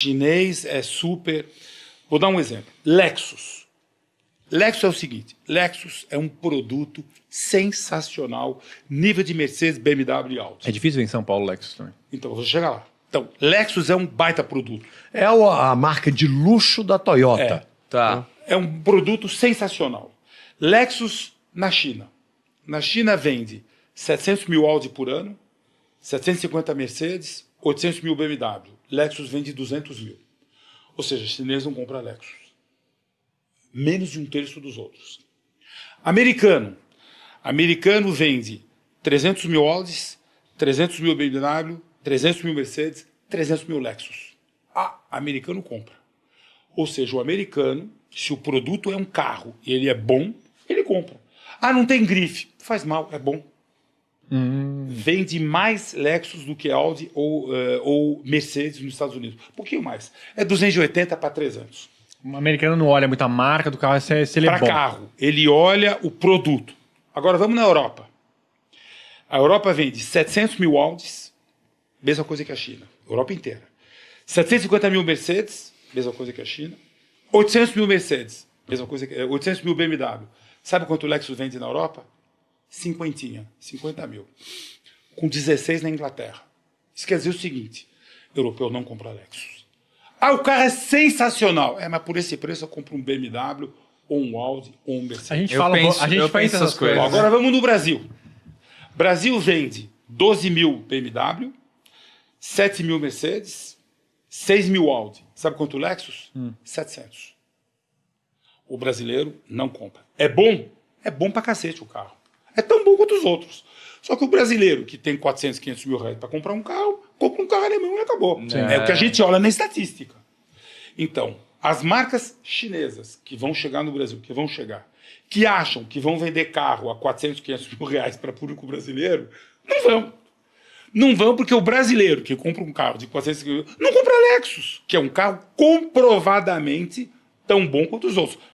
chinês é super. Vou dar um exemplo. Lexus. Lexus é o seguinte: Lexus é um produto sensacional, nível de Mercedes, BMW e Audi. É difícil em São Paulo Lexus também. Então, vou chegar lá. Então, Lexus é um baita produto. É a marca de luxo da Toyota. É, tá. é um produto sensacional. Lexus na China. Na China vende 700 mil Audi por ano, 750 Mercedes, 800 mil BMW. Lexus vende 200 mil. Ou seja, chinês não compra Lexus. Menos de um terço dos outros. Americano. Americano vende 300 mil Audis, 300 mil BMW, 300 mil Mercedes, 300 mil Lexus. Ah, americano compra. Ou seja, o americano, se o produto é um carro e ele é bom, ele compra. Ah, não tem grife. Faz mal, é bom. Hum. Vende mais Lexus do que Audi ou, uh, ou Mercedes nos Estados Unidos. Um pouquinho mais. É 280 para 300. O americano não olha muito a marca do carro, se, é, ele é Para carro, ele olha o produto. Agora vamos na Europa. A Europa vende 700 mil Audis, mesma coisa que a China. Europa inteira. 750 mil Mercedes, mesma coisa que a China. 800 mil Mercedes, mesma coisa que 800 eh, mil BMW. Sabe quanto o Lexus vende na Europa? cinquentinha, 50 mil. Com 16 na Inglaterra. Isso quer dizer o seguinte: europeu não compra Lexus. Ah, o carro é sensacional! É, mas por esse preço eu compro um BMW, ou um Audi, ou um Mercedes. A gente eu fala, penso, a gente eu pensa essas coisas. coisas. Agora vamos no Brasil. Brasil vende 12 mil BMW, 7 mil Mercedes, 6 mil Audi. Sabe quanto Lexus? Hum. 700. O brasileiro não compra. É bom? É bom pra cacete o carro é tão bom quanto os outros. Só que o brasileiro que tem 400, 500 mil reais para comprar um carro, compra um carro alemão e acabou. É. é o que a gente olha na estatística. Então, as marcas chinesas que vão chegar no Brasil, que vão chegar, que acham que vão vender carro a 400, 500 mil reais para público brasileiro, não vão. Não vão porque o brasileiro que compra um carro de 400 mil não compra Lexus, que é um carro comprovadamente tão bom quanto os outros.